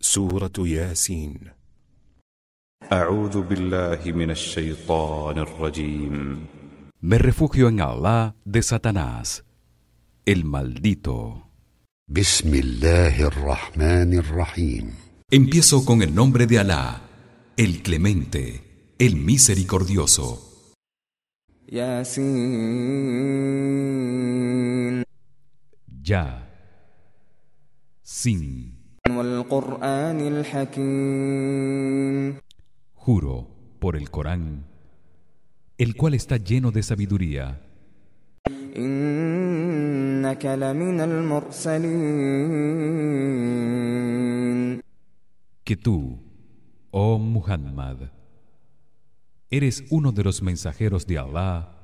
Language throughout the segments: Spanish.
سورة Yasin أعوذ بالله من الشيطان Me refugio en Allah de Satanás, el maldito. بسم Empiezo con el nombre de Allah, el clemente, el misericordioso. Yasin. Ya. Sin. Juro por el Corán, el cual está lleno de sabiduría. Que tú, oh Muhammad, eres uno de los mensajeros de Allah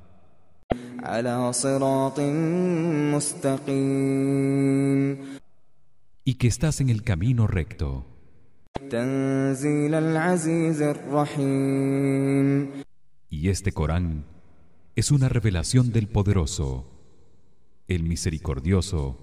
y que estás en el camino recto. Y este Corán es una revelación del poderoso, el misericordioso.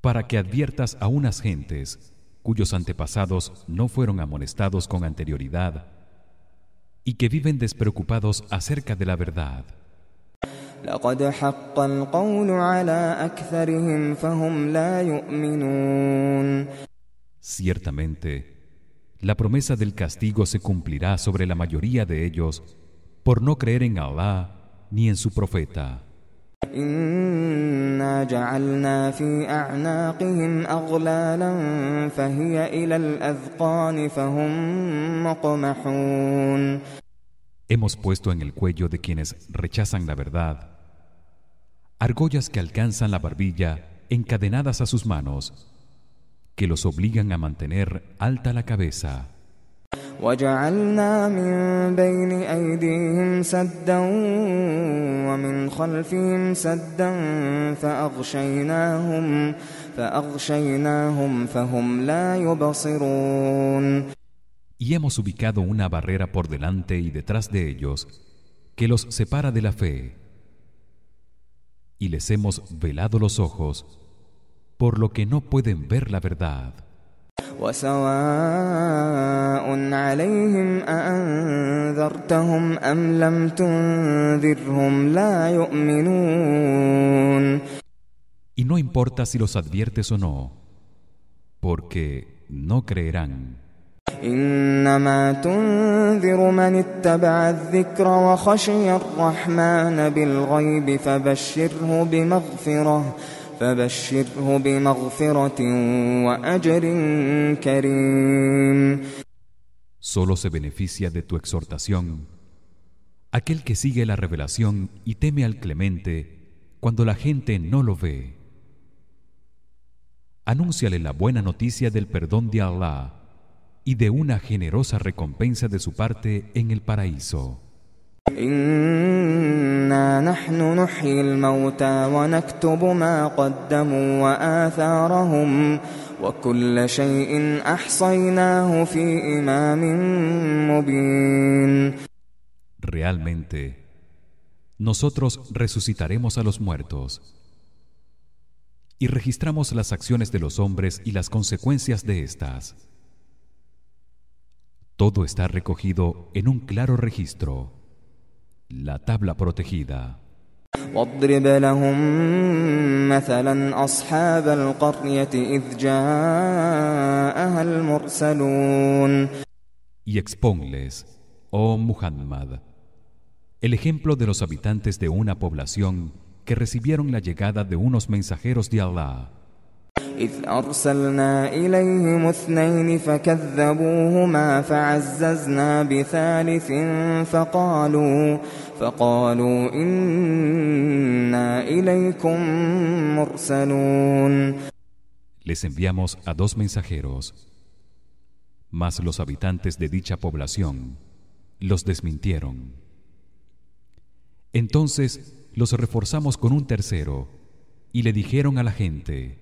Para que adviertas a unas gentes cuyos antepasados no fueron amonestados con anterioridad y que viven despreocupados acerca de la verdad. Ciertamente, la promesa del castigo se cumplirá sobre la mayoría de ellos por no creer en Allah ni en su profeta. Hemos puesto en el cuello de quienes rechazan la verdad argollas que alcanzan la barbilla encadenadas a sus manos que los obligan a mantener alta la cabeza y hemos ubicado una barrera por delante y detrás de ellos que los separa de la fe y les hemos velado los ojos por lo que no pueden ver la verdad وسواء عليهم أأنذرتهم أم لم تنذرهم لا يؤمنون Y no importa si los adviertes o no, porque no creerán. إنما تنذر من اتبع الذكر وخشي الرحمن بالغيب فبشره بمغفره Solo se beneficia de tu exhortación aquel que sigue la revelación y teme al clemente cuando la gente no lo ve. Anúnciale la buena noticia del perdón de Allah y de una generosa recompensa de su parte en el paraíso. Realmente, nosotros resucitaremos a los muertos y registramos las acciones de los hombres y las consecuencias de estas Todo está recogido en un claro registro la tabla protegida. Y exponles, oh Muhammad, el ejemplo de los habitantes de una población que recibieron la llegada de unos mensajeros de Allah. إذ أرسلنا إليهم اثنين فكذبوهما فعززنا بثالث فقالوا فقالوا إنا إليكم مرسلون Les enviamos a dos mensajeros mas los habitantes de dicha población los desmintieron. Entonces los reforzamos con un tercero y le dijeron a la gente: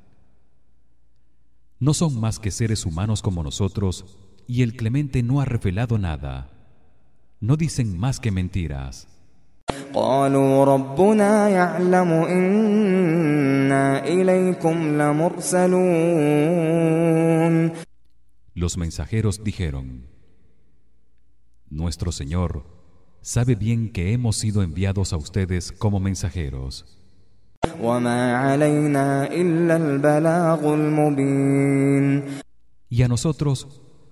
no son más que seres humanos como nosotros y el clemente no ha revelado nada no dicen más que mentiras Los mensajeros dijeron Nuestro Señor sabe bien que hemos sido enviados a ustedes como mensajeros وما علينا إلا البلاغ المبين Y a nosotros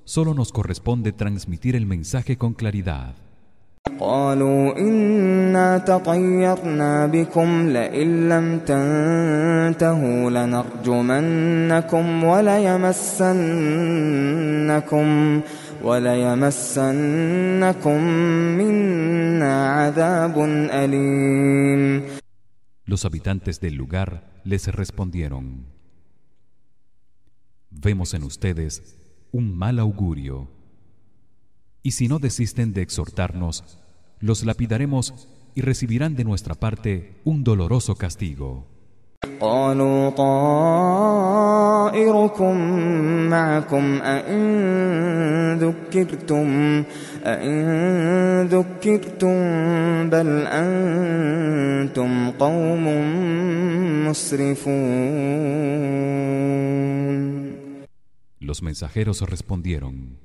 solo nos corresponde transmitir el mensaje con claridad. قالوا إنا تطيرنا بكم لئن لم تنتهوا لنرجمنكم وليمسنكم وليمسنكم منا عذاب أليم Los habitantes del lugar les respondieron: Vemos en ustedes un mal augurio. Y si no desisten de exhortarnos, los lapidaremos y recibirán de nuestra parte un doloroso castigo. Los mensajeros respondieron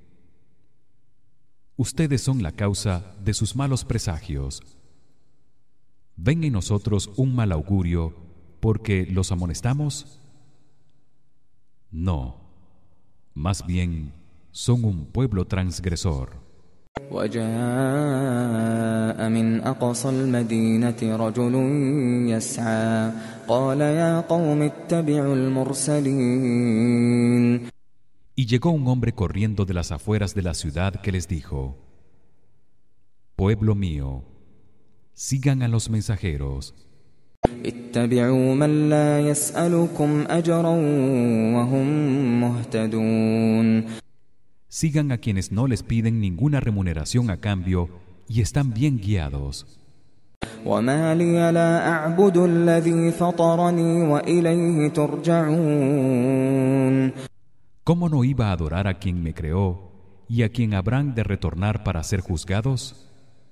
Ustedes son la causa de sus malos presagios Ven en nosotros un mal augurio porque los amonestamos No más bien son un pueblo transgresor y llegó un hombre corriendo de las afueras de la ciudad que les dijo Pueblo mío sigan a los mensajeros sigan a quienes no les piden ninguna remuneración a cambio y están bien guiados. ¿Cómo no iba a adorar a quien me creó y a quien habrán de retornar para ser juzgados?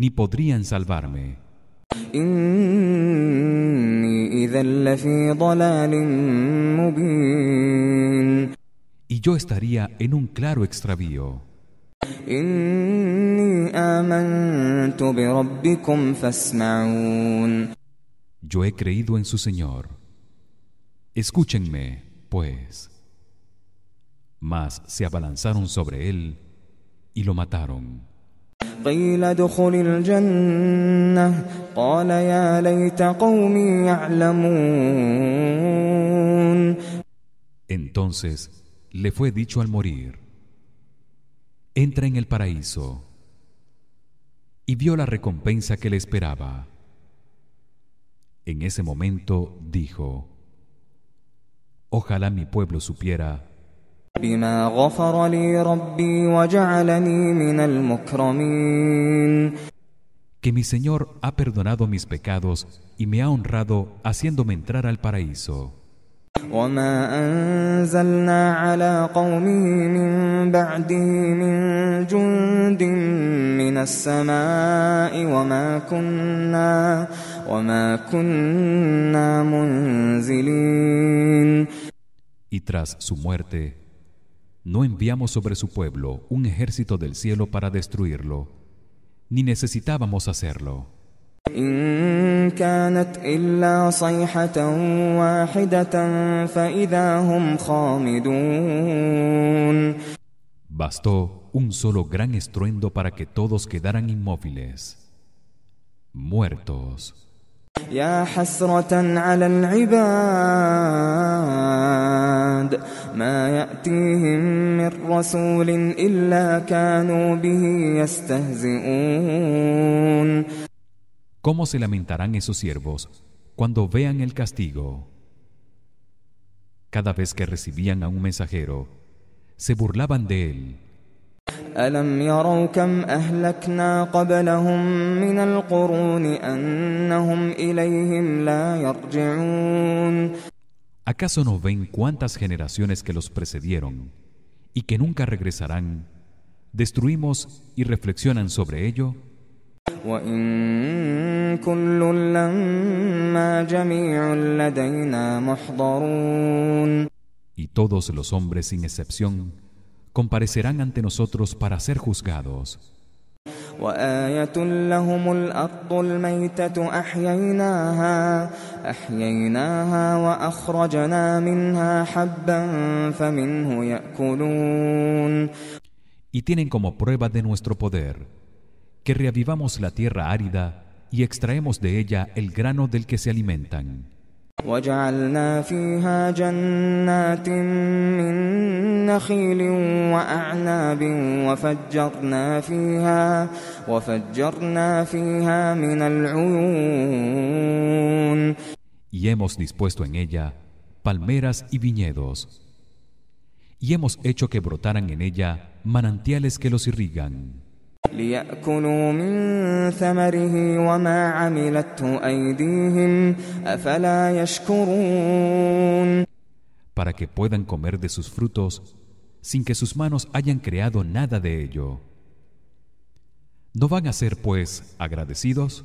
ni podrían salvarme. Y yo estaría en un claro extravío. Yo he creído en su Señor. Escúchenme, pues. Mas se abalanzaron sobre él y lo mataron. Entonces le fue dicho al morir Entra en el paraíso y vio la recompensa que le esperaba En ese momento dijo Ojalá mi pueblo supiera que mi Señor ha perdonado mis pecados y me ha honrado haciéndome entrar al paraíso. Y tras su muerte no enviamos sobre su pueblo un ejército del cielo para destruirlo ni necesitábamos hacerlo Bastó un solo gran estruendo para que todos quedaran inmóviles muertos Ya بعد ما يأتيهم من رسول إلا كانوا به يستهزئون ¿Cómo se lamentarán esos siervos cuando vean el castigo? Cada vez que recibían a un mensajero, se burlaban de él. ألم يروا كم أهلكنا قبلهم من القرون أنهم إليهم لا يرجعون ¿Acaso no ven cuántas generaciones que los precedieron y que nunca regresarán? ¿Destruimos y reflexionan sobre ello? Y todos los hombres sin excepción comparecerán ante nosotros para ser juzgados. Y tienen como prueba de nuestro poder que reavivamos la tierra árida y extraemos de ella el grano del que se alimentan. Y hemos dispuesto en ella palmeras y viñedos y hemos hecho que brotaran en ella manantiales que los irrigan para que puedan comer de sus frutos sin que sus manos hayan creado nada de ello. ¿No van a ser pues agradecidos?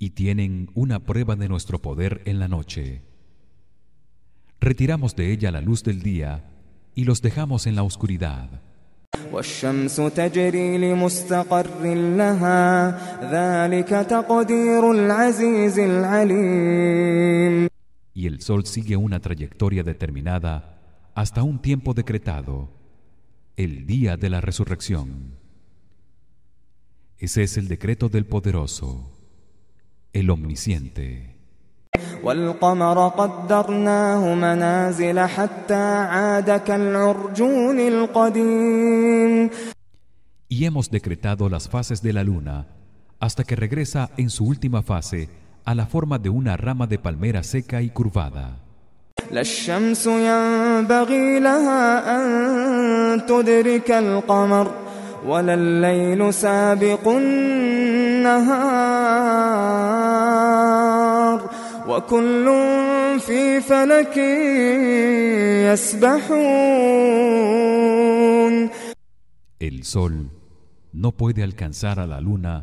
Y tienen una prueba de nuestro poder en la noche. Retiramos de ella la luz del día y los dejamos en la oscuridad. Y el sol sigue una trayectoria determinada hasta un tiempo decretado, el día de la resurrección. Ese es el decreto del poderoso, el omnisciente. Y hemos decretado las fases de la luna hasta que regresa en su última fase a la forma de una rama de palmera seca y curvada. لا الشمس ينبغي لها أن تدرك القمر ولا الليل سابق النهار وكل في فلك يسبحون El sol no puede alcanzar a la luna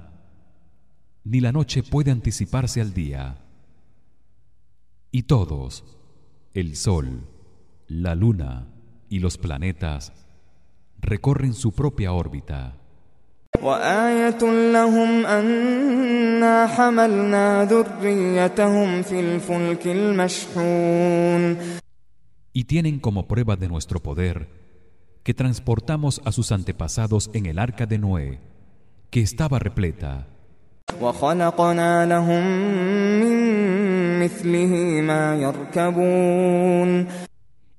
ni la noche puede anticiparse al día. Y todos el sol, la luna y los planetas recorren su propia órbita. Y tienen como prueba de nuestro poder que transportamos a sus antepasados en el arca de Noé, que estaba repleta.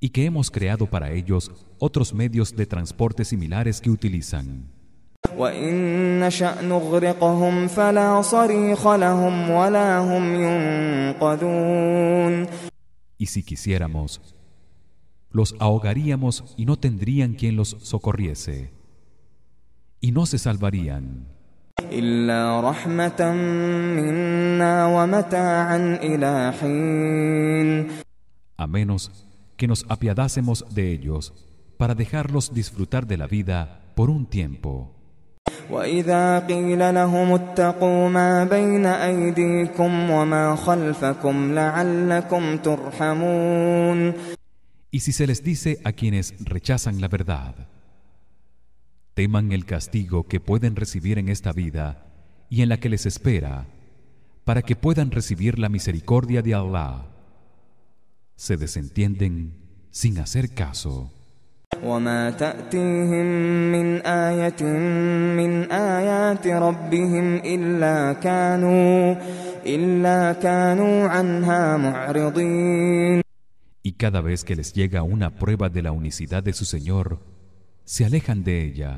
Y que hemos creado para ellos otros medios de transporte similares que utilizan. Y si quisiéramos, los ahogaríamos y no tendrían quien los socorriese, y no se salvarían. A menos que nos apiadásemos de ellos para dejarlos disfrutar de la vida por un tiempo. Y si se les dice a quienes rechazan la verdad, teman el castigo que pueden recibir en esta vida y en la que les espera para que puedan recibir la misericordia de Allah se desentienden sin hacer caso Y cada vez que les llega una prueba de la unicidad de su Señor, se alejan de ella.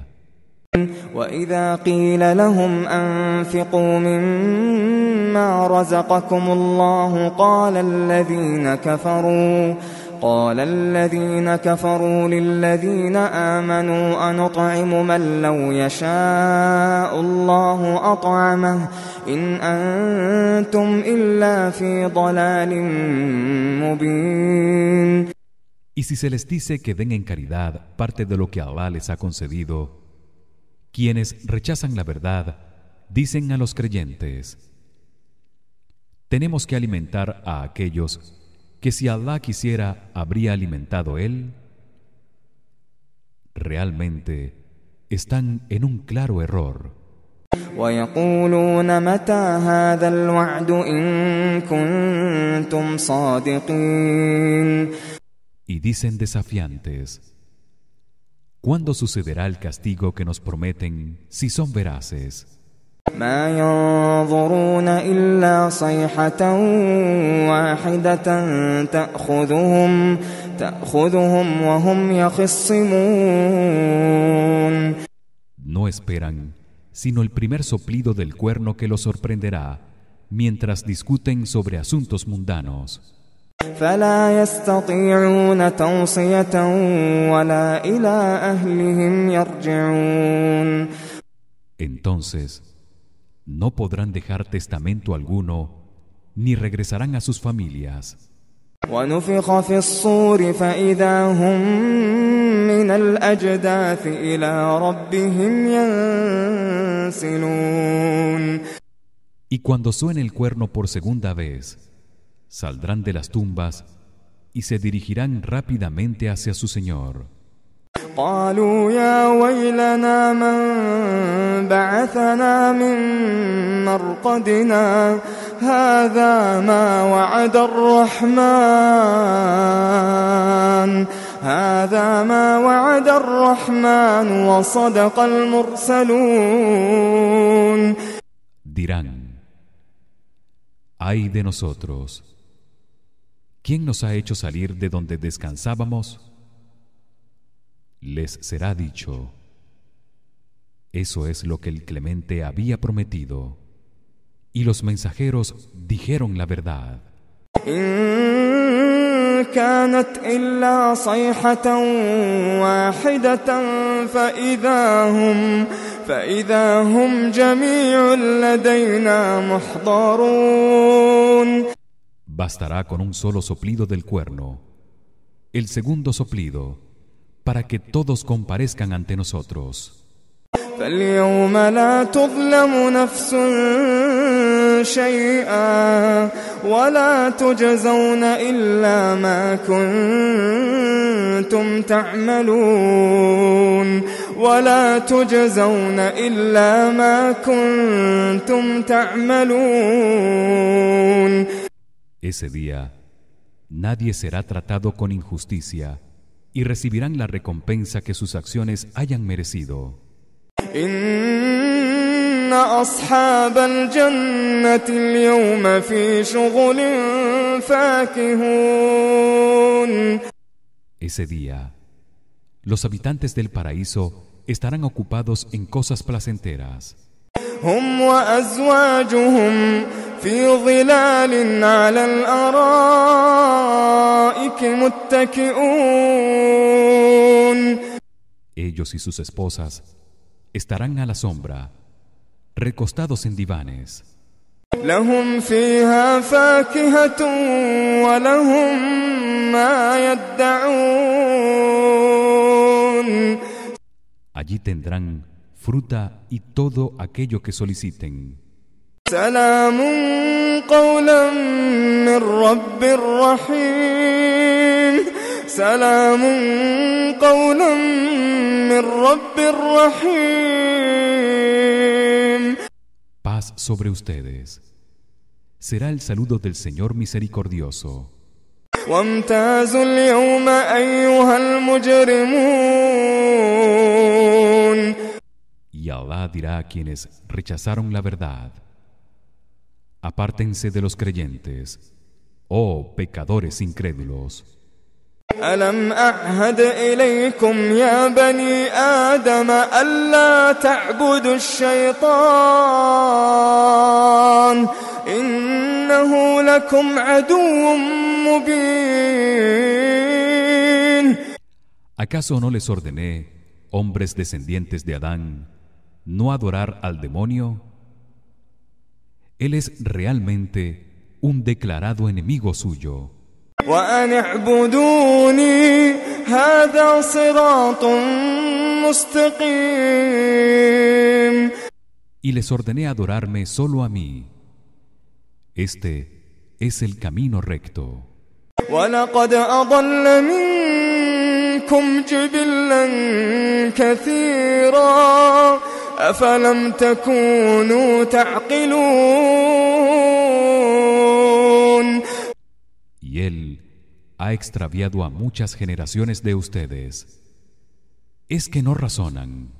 واذا قيل لهم انفقوا مما رزقكم الله قال الذين كفروا قال الذين كفروا للذين امنوا انطعم من لو يشاء الله اطعمه ان انتم الا في ضلال مبين Y si se les dice que den en caridad parte de lo que Alá les ha concedido, quienes rechazan la verdad dicen a los creyentes: Tenemos que alimentar a aquellos que si Alá quisiera habría alimentado él. Realmente están en un claro error y dicen desafiantes ¿Cuándo sucederá el castigo que nos prometen si son veraces? No esperan sino el primer soplido del cuerno que los sorprenderá mientras discuten sobre asuntos mundanos. فلا يستطيعون توصية ولا إلى أهلهم يرجعون Entonces, no podrán dejar testamento alguno, ni regresarán a sus familias. ونفخ في الصور فإذا هم من الأجداث إلى ربهم ينسلون Y cuando suene el cuerno por segunda vez, saldrán de las tumbas y se dirigirán rápidamente hacia su Señor. قالوا يا ويلنا من بعثنا من مرقدنا هذا ما وعد الرحمن هذا ما وعد الرحمن وصدق المرسلون dirán ay de nosotros ¿Quién nos ha hecho salir de donde descansábamos? Les será dicho: Eso es lo que el Clemente había prometido. Y los mensajeros dijeron la verdad bastará con un solo soplido del cuerno el segundo soplido para que todos comparezcan ante nosotros ese día nadie será tratado con injusticia y recibirán la recompensa que sus acciones hayan merecido. Ese día los habitantes del paraíso estarán ocupados en cosas placenteras. Ellos y sus esposas estarán a la sombra, recostados en divanes. Allí tendrán fruta y todo aquello que soliciten. سلام قولا من رب رحيم سلام قولا من رب رحيم Paz sobre ustedes. Será el saludo del Señor misericordioso. وامتازوا اليوم أيها المجرمون. Y Allah dirá a quienes rechazaron la verdad apártense de los creyentes oh pecadores incrédulos acaso no les ordené hombres descendientes de adán no adorar al demonio él es realmente un declarado enemigo suyo. Y les ordené adorarme solo a mí. Este es el camino recto. Y él ha extraviado a muchas generaciones de ustedes. Es que no razonan.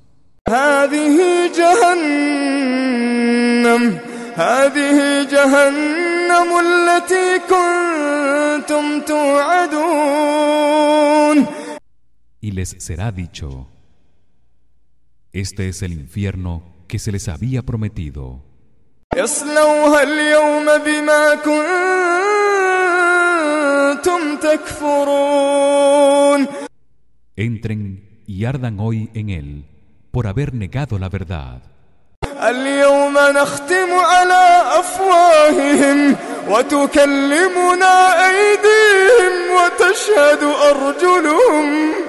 Y les será dicho este es el infierno que se les había prometido. Es nau al takfurun. Entren y ardan hoy en él por haber negado la verdad. Al yawma nakhthimu ala afwahihim wa tukallimuna aydihim wa tashhadu arjuluhum.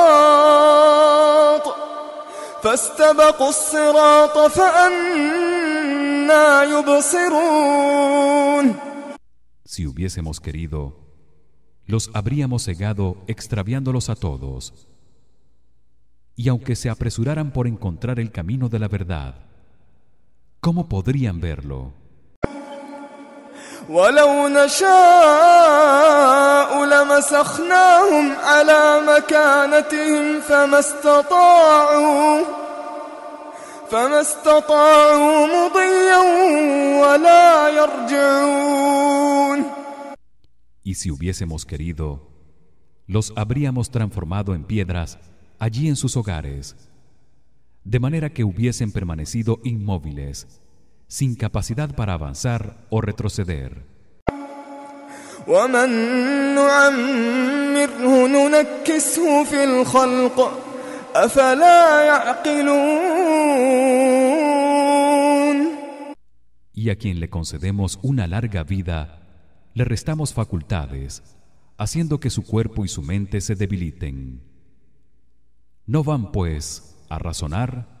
Si hubiésemos querido, los habríamos cegado extraviándolos a todos. Y aunque se apresuraran por encontrar el camino de la verdad, ¿cómo podrían verlo? Y si hubiésemos querido, los habríamos transformado en piedras allí en sus hogares, de manera que hubiesen permanecido inmóviles sin capacidad para avanzar o retroceder. Y a quien le concedemos una larga vida, le restamos facultades, haciendo que su cuerpo y su mente se debiliten. No van, pues, a razonar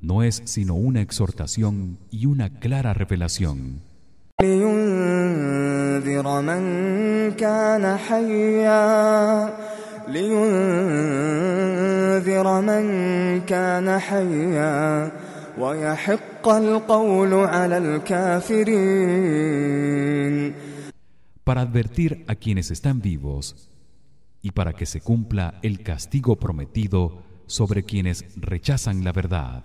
no es sino una exhortación y una clara revelación. para advertir a quienes están vivos y para que se cumpla el castigo prometido sobre quienes rechazan la verdad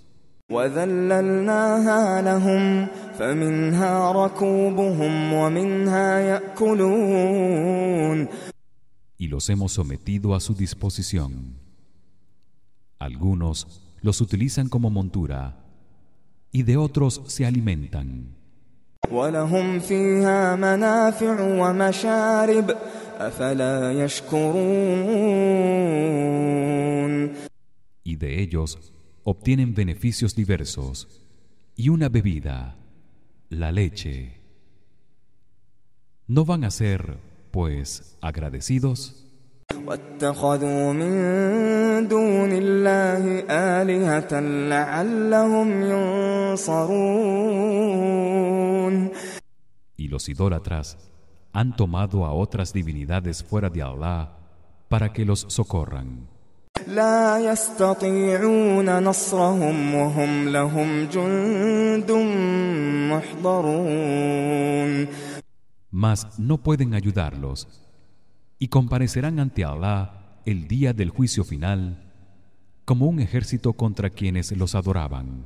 Y los hemos sometido a su disposición. Algunos los utilizan como montura y de otros se alimentan. Y de ellos obtienen beneficios diversos y una bebida, la leche. ¿No van a ser, pues, agradecidos? Y los idólatras han tomado a otras divinidades fuera de Allah para que los socorran. Mas no pueden ayudarlos y comparecerán ante Allah el día del juicio final como un ejército contra quienes los adoraban.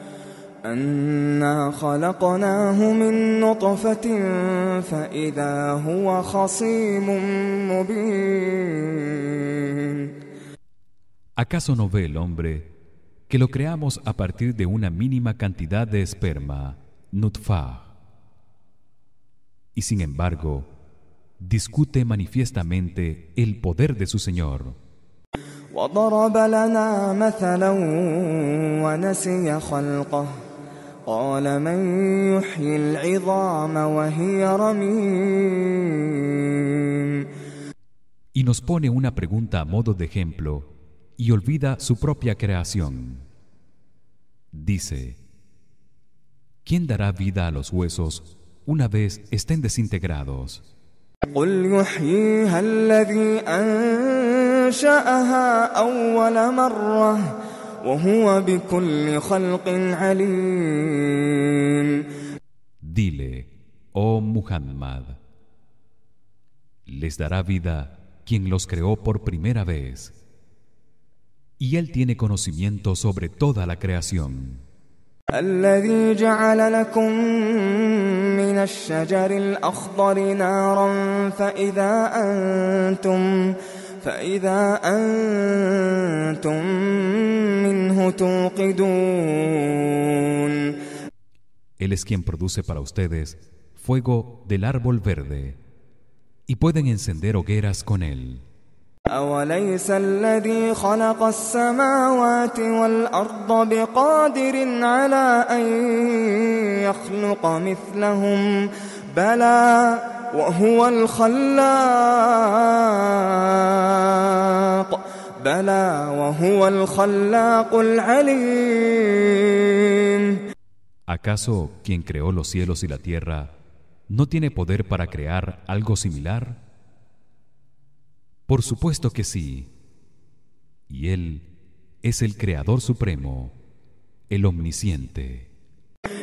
¿Acaso no ve el hombre que lo creamos a partir de una mínima cantidad de esperma, nutfa? Y sin embargo, discute manifiestamente el poder de su Señor. Y nos pone una pregunta a modo de ejemplo y olvida su propia creación. Dice: ¿Quién dará vida a los huesos una vez estén desintegrados? Dile, oh Muhammad, les dará vida quien los creó por primera vez. Y él tiene conocimiento sobre toda la creación. فإذا أنتم منه توقدون Él es quien produce para ustedes fuego del árbol verde y pueden encender hogueras con él. أوليس الذي خلق السماوات والأرض بقادر على أن يخلق مثلهم ؟ ¿Acaso quien creó los cielos y la tierra no tiene poder para crear algo similar? Por supuesto que sí. Y él es el creador supremo, el omnisciente.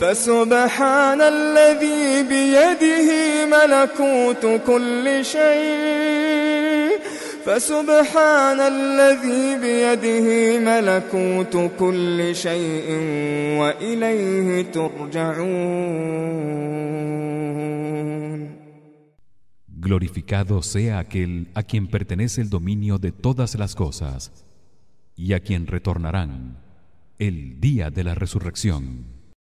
فسبحان الذي بيده ملكوت كل شيء فسبحان الذي بيده ملكوت كل شيء وإليه ترجعون Glorificado sea aquel a quien pertenece el dominio de todas las cosas y a quien retornarán el día de la resurrección.